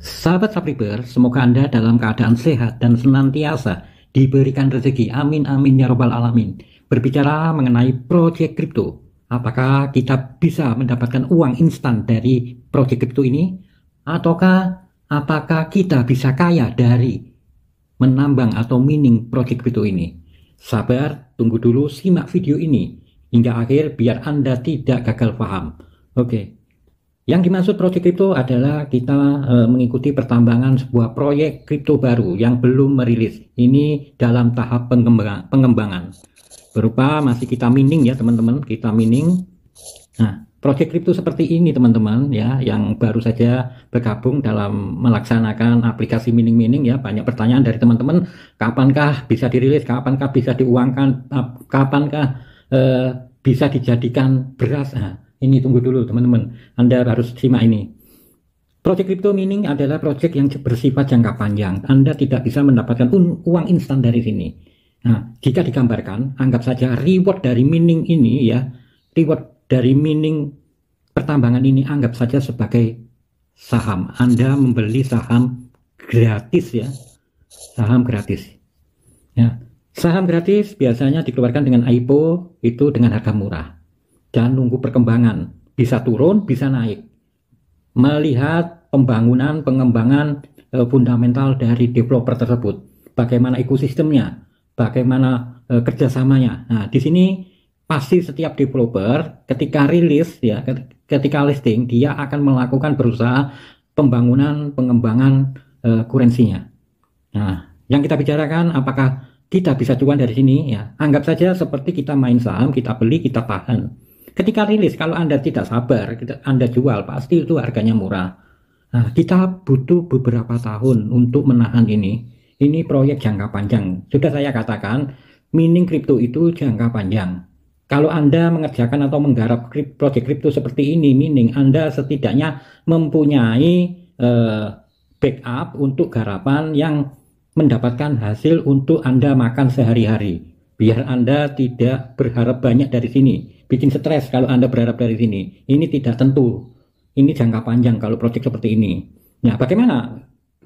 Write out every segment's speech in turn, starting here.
Sahabat subscriber, semoga Anda dalam keadaan sehat dan senantiasa diberikan rezeki. Amin amin ya robbal alamin. Berbicara mengenai proyek kripto, apakah kita bisa mendapatkan uang instan dari proyek kripto ini ataukah apakah kita bisa kaya dari menambang atau mining proyek kripto ini? Sabar, tunggu dulu simak video ini hingga akhir biar Anda tidak gagal paham. Oke. Okay. Yang dimaksud proyek kripto adalah kita e, mengikuti pertambangan sebuah proyek kripto baru yang belum merilis. Ini dalam tahap pengembang, pengembangan. Berupa masih kita mining ya teman-teman, kita mining. Nah, proyek kripto seperti ini teman-teman ya yang baru saja bergabung dalam melaksanakan aplikasi mining-mining ya banyak pertanyaan dari teman-teman kapankah bisa dirilis, kapankah bisa diuangkan, kapankah e, bisa dijadikan beras. Nah, ini tunggu dulu teman-teman. Anda harus terima ini. Project crypto mining adalah project yang bersifat jangka panjang. Anda tidak bisa mendapatkan uang instan dari sini. Nah, jika digambarkan, anggap saja reward dari mining ini ya, reward dari mining pertambangan ini anggap saja sebagai saham. Anda membeli saham gratis ya, saham gratis. Ya, saham gratis biasanya dikeluarkan dengan IPO itu dengan harga murah dan nunggu perkembangan. Bisa turun, bisa naik. Melihat pembangunan, pengembangan eh, fundamental dari developer tersebut. Bagaimana ekosistemnya, bagaimana eh, kerjasamanya. Nah, di sini pasti setiap developer ketika rilis ya ketika listing dia akan melakukan berusaha pembangunan pengembangan e, kurensinya. Nah, yang kita bicarakan apakah kita bisa cuan dari sini ya. Anggap saja seperti kita main saham, kita beli, kita tahan ketika rilis kalau Anda tidak sabar, Anda jual pasti itu harganya murah. Nah, kita butuh beberapa tahun untuk menahan ini. Ini proyek jangka panjang. Sudah saya katakan, mining kripto itu jangka panjang. Kalau Anda mengerjakan atau menggarap proyek kripto seperti ini, mining, Anda setidaknya mempunyai eh, backup untuk garapan yang mendapatkan hasil untuk Anda makan sehari-hari biar Anda tidak berharap banyak dari sini. Bikin stres kalau Anda berharap dari sini. Ini tidak tentu. Ini jangka panjang kalau proyek seperti ini. Nah, bagaimana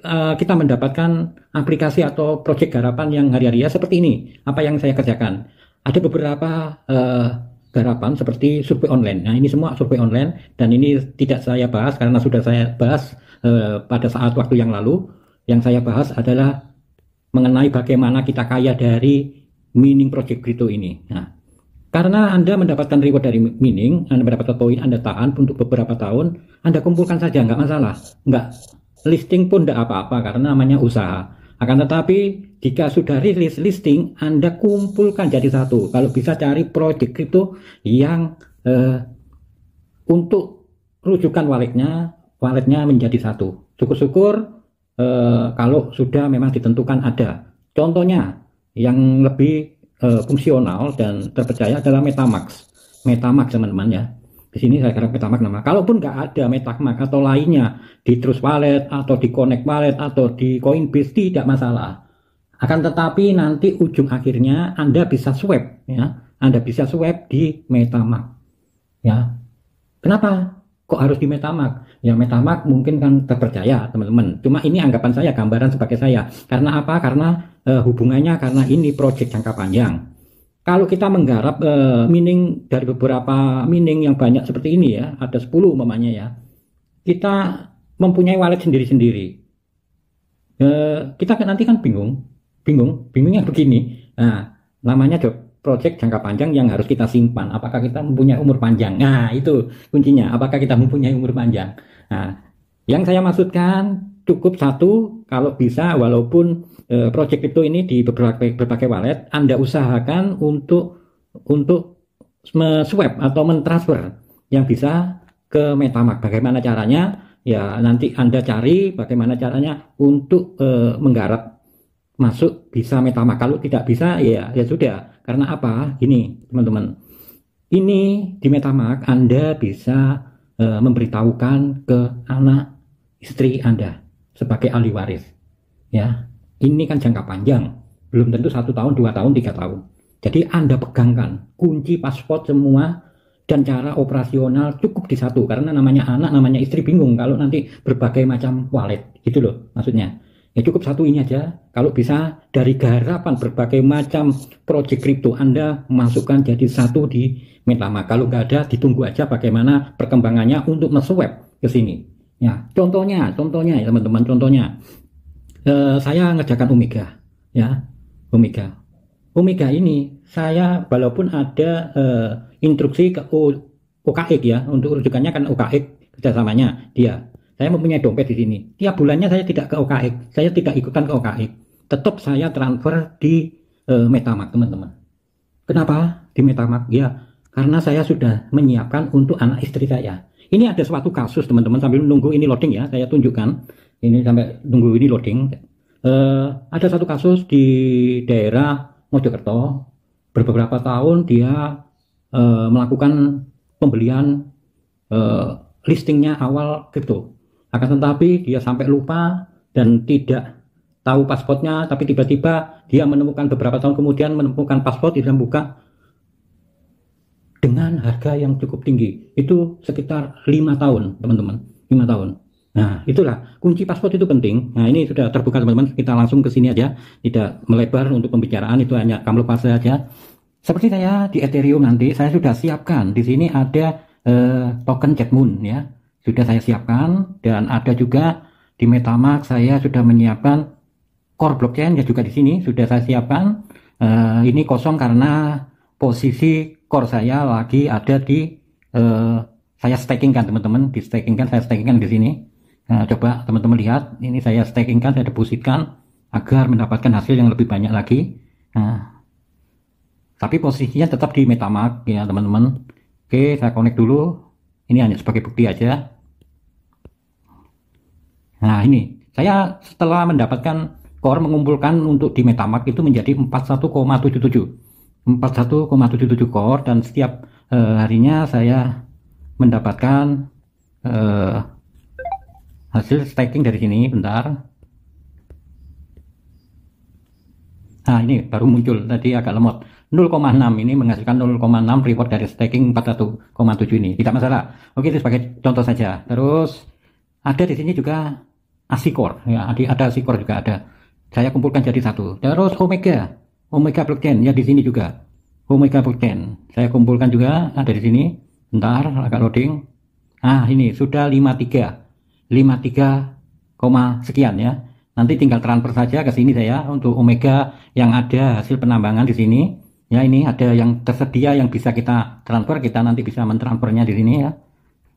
uh, kita mendapatkan aplikasi atau proyek garapan yang hari-hari ya seperti ini? Apa yang saya kerjakan? Ada beberapa uh, garapan seperti survei online. Nah, ini semua survei online dan ini tidak saya bahas karena sudah saya bahas uh, pada saat waktu yang lalu. Yang saya bahas adalah mengenai bagaimana kita kaya dari mining project crypto ini. Nah, karena Anda mendapatkan reward dari mining, Anda mendapatkan poin, Anda tahan untuk beberapa tahun, Anda kumpulkan saja, nggak masalah. Nggak, listing pun nggak apa-apa karena namanya usaha. Akan tetapi, jika sudah rilis listing, Anda kumpulkan jadi satu. Kalau bisa cari project crypto yang eh, untuk rujukan walletnya, walletnya menjadi satu. Syukur-syukur eh, kalau sudah memang ditentukan ada. Contohnya, yang lebih uh, fungsional dan terpercaya adalah Metamax. Metamax teman-teman ya. Di sini saya kira Metamax nama. Kalaupun nggak ada Metamax atau lainnya di Trust Wallet atau di Connect Wallet atau di Coinbase tidak masalah. Akan tetapi nanti ujung akhirnya Anda bisa swap ya. Anda bisa swap di Metamax. Ya. Kenapa? kok harus di Metamask? Ya Metamask mungkin kan terpercaya teman-teman. Cuma ini anggapan saya, gambaran sebagai saya. Karena apa? Karena e, hubungannya karena ini proyek jangka panjang. Kalau kita menggarap e, mining dari beberapa mining yang banyak seperti ini ya, ada 10 umpamanya ya. Kita mempunyai wallet sendiri-sendiri. E, kita nanti kan bingung, bingung, bingungnya begini. Nah, namanya proyek jangka panjang yang harus kita simpan. Apakah kita mempunyai umur panjang? Nah, itu kuncinya. Apakah kita mempunyai umur panjang? Nah, yang saya maksudkan cukup satu, kalau bisa walaupun e, proyek itu ini di berbagai, berbagai wallet, Anda usahakan untuk untuk swap atau mentransfer yang bisa ke MetaMask. Bagaimana caranya? Ya nanti Anda cari bagaimana caranya untuk e, menggarap masuk bisa metama kalau tidak bisa ya ya sudah karena apa ini teman-teman ini di metamak Anda bisa uh, memberitahukan ke anak istri Anda sebagai ahli waris ya ini kan jangka panjang belum tentu satu tahun dua tahun tiga tahun jadi Anda pegangkan kunci paspor semua dan cara operasional cukup di satu karena namanya anak namanya istri bingung kalau nanti berbagai macam wallet gitu loh maksudnya Ya cukup satu ini aja. Kalau bisa dari garapan berbagai macam proyek kripto Anda masukkan jadi satu di Metama. Kalau nggak ada, ditunggu aja bagaimana perkembangannya untuk meswap ke sini. Ya, contohnya, contohnya ya teman-teman, contohnya. uh, saya ngerjakan Omega, ya, Omega. Omega ini saya walaupun ada uh, instruksi ke OKX ya untuk rujukannya kan OKX kerjasamanya dia saya mempunyai dompet di sini. Tiap bulannya saya tidak ke OKX, saya tidak ikutan ke OKX. Tetap saya transfer di e, Metamark, teman-teman. Kenapa di MetaMark? Ya, karena saya sudah menyiapkan untuk anak istri saya. Ini ada suatu kasus, teman-teman, sambil menunggu ini loading ya, saya tunjukkan. Ini sampai nunggu ini loading. E, ada satu kasus di daerah Mojokerto. Beberapa tahun dia e, melakukan pembelian e, listingnya awal crypto. Akan tetapi dia sampai lupa dan tidak tahu pasportnya, tapi tiba-tiba dia menemukan beberapa tahun kemudian menemukan paspor yang buka dengan harga yang cukup tinggi. Itu sekitar lima tahun, teman-teman. lima tahun. Nah, itulah kunci paspor itu penting. Nah, ini sudah terbuka teman-teman. Kita langsung ke sini aja, tidak melebar untuk pembicaraan itu hanya kamu lupa saja. Seperti saya di Ethereum nanti, saya sudah siapkan di sini ada eh, token Moon ya sudah saya siapkan dan ada juga di MetaMask saya sudah menyiapkan core blockchain ya juga di sini sudah saya siapkan uh, ini kosong karena posisi core saya lagi ada di uh, saya staking kan teman-teman di staking kan saya staking kan di sini nah, coba teman-teman lihat ini saya staking kan saya depositkan agar mendapatkan hasil yang lebih banyak lagi nah, tapi posisinya tetap di MetaMask ya teman-teman oke saya connect dulu ini hanya sebagai bukti aja Nah ini, saya setelah mendapatkan core mengumpulkan untuk di Metamark itu menjadi 41,77. 41,77 core dan setiap uh, harinya saya mendapatkan uh, hasil staking dari sini bentar nah ini baru muncul tadi agak lemot 0,6 ini menghasilkan 0,6 reward dari staking 41,7 ini tidak masalah oke itu sebagai contoh saja terus ada di sini juga asikor ya ada asikor juga ada saya kumpulkan jadi satu terus omega omega blockchain ya di sini juga omega blockchain saya kumpulkan juga ada di sini bentar agak loading ah ini sudah 53 53, koma sekian ya nanti tinggal transfer saja ke sini saya untuk omega yang ada hasil penambangan di sini ya ini ada yang tersedia yang bisa kita transfer kita nanti bisa mentransfernya di sini ya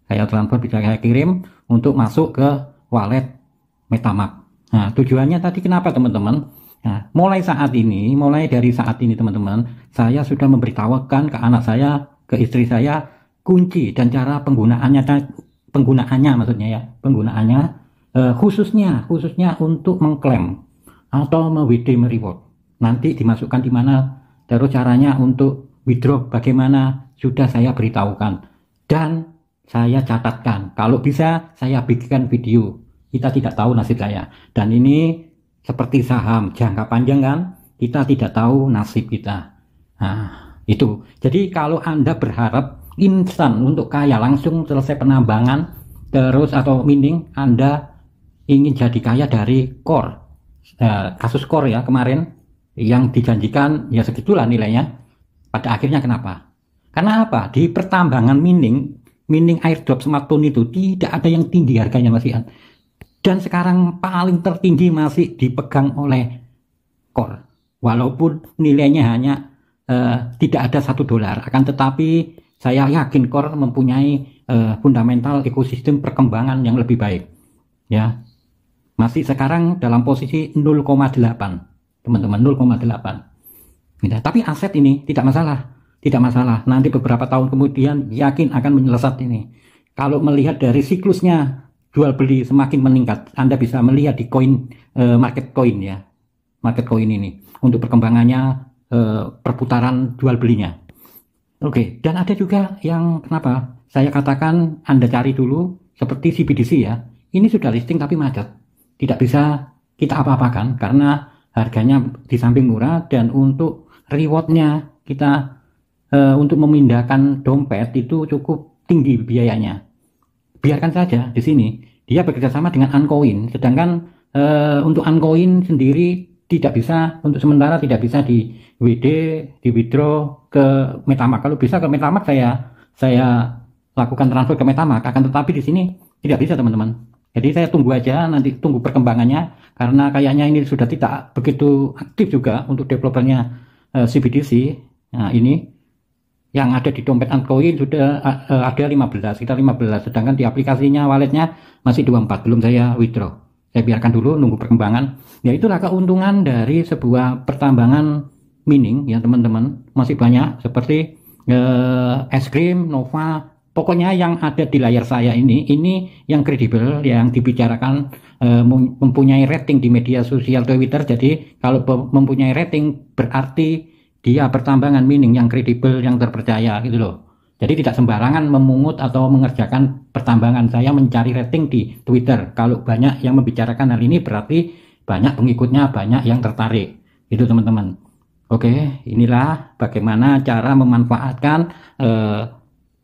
saya transfer bisa saya kirim untuk masuk ke wallet Metamark. Nah, tujuannya tadi kenapa teman-teman? Nah, mulai saat ini, mulai dari saat ini teman-teman, saya sudah memberitahukan ke anak saya, ke istri saya, kunci dan cara penggunaannya, penggunaannya maksudnya ya, penggunaannya eh, khususnya, khususnya untuk mengklaim atau me reward. Nanti dimasukkan di mana, terus caranya untuk withdraw bagaimana sudah saya beritahukan dan saya catatkan. Kalau bisa saya bikinkan video kita tidak tahu nasib saya. Dan ini seperti saham jangka panjang kan, kita tidak tahu nasib kita. Nah, itu. Jadi kalau Anda berharap instan untuk kaya langsung selesai penambangan terus atau mining Anda ingin jadi kaya dari core eh, kasus core ya kemarin yang dijanjikan ya segitulah nilainya pada akhirnya kenapa karena apa di pertambangan mining mining airdrop smartphone itu tidak ada yang tinggi harganya masih dan sekarang paling tertinggi masih dipegang oleh Core. Walaupun nilainya hanya uh, tidak ada satu dolar, akan tetapi saya yakin Core mempunyai uh, fundamental ekosistem perkembangan yang lebih baik. Ya, masih sekarang dalam posisi 0,8, teman-teman 0,8. Ya, tapi aset ini tidak masalah, tidak masalah. Nanti beberapa tahun kemudian yakin akan menyelesat ini. Kalau melihat dari siklusnya jual beli semakin meningkat. Anda bisa melihat di koin uh, market coin ya, market coin ini untuk perkembangannya uh, perputaran jual belinya. Oke, okay. dan ada juga yang kenapa saya katakan Anda cari dulu seperti CBDC ya. Ini sudah listing tapi macet. Tidak bisa kita apa-apakan karena harganya di samping murah dan untuk rewardnya kita e, untuk memindahkan dompet itu cukup tinggi biayanya biarkan saja di sini. Dia bekerja sama dengan Ancoin, sedangkan e, untuk Ancoin sendiri tidak bisa untuk sementara tidak bisa di WD di withdraw ke Metamark Kalau bisa ke Metamark saya saya lakukan transfer ke Metamark Akan tetapi di sini tidak bisa teman-teman. Jadi saya tunggu aja nanti tunggu perkembangannya karena kayaknya ini sudah tidak begitu aktif juga untuk developernya e, eh, CBDC. Nah ini yang ada di dompet Antcoin sudah uh, ada 15, sekitar 15. Sedangkan di aplikasinya walletnya masih 24, belum saya withdraw. Saya biarkan dulu nunggu perkembangan. Ya itulah keuntungan dari sebuah pertambangan mining ya teman-teman. Masih banyak seperti uh, es krim, Nova, pokoknya yang ada di layar saya ini ini yang kredibel yang dibicarakan uh, mempunyai rating di media sosial Twitter. Jadi kalau mempunyai rating berarti dia pertambangan mining yang kredibel, yang terpercaya gitu loh. Jadi tidak sembarangan memungut atau mengerjakan pertambangan. Saya mencari rating di Twitter. Kalau banyak yang membicarakan hal ini berarti banyak pengikutnya, banyak yang tertarik. Itu teman-teman. Oke, inilah bagaimana cara memanfaatkan eh,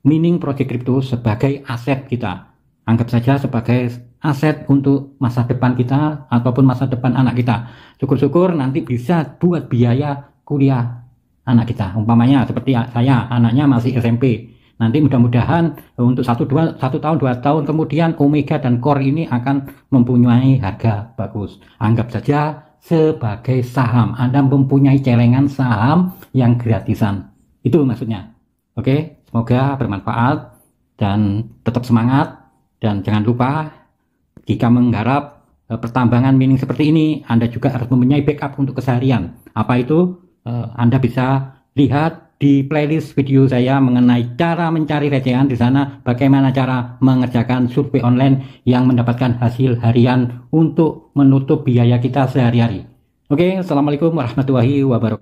mining project crypto sebagai aset kita. Anggap saja sebagai aset untuk masa depan kita ataupun masa depan anak kita. Syukur-syukur nanti bisa buat biaya kuliah anak kita. Umpamanya seperti saya, anaknya masih SMP. Nanti mudah-mudahan eh, untuk satu, dua, satu tahun, dua tahun kemudian Omega dan Core ini akan mempunyai harga bagus. Anggap saja sebagai saham. Anda mempunyai celengan saham yang gratisan. Itu maksudnya. Oke, semoga bermanfaat dan tetap semangat. Dan jangan lupa jika menggarap eh, pertambangan mining seperti ini, Anda juga harus mempunyai backup untuk keseharian. Apa itu? uh, Anda bisa lihat di playlist video saya mengenai cara mencari recehan di sana bagaimana cara mengerjakan survei online yang mendapatkan hasil harian untuk menutup biaya kita sehari-hari. Oke, Assalamualaikum warahmatullahi wabarakatuh.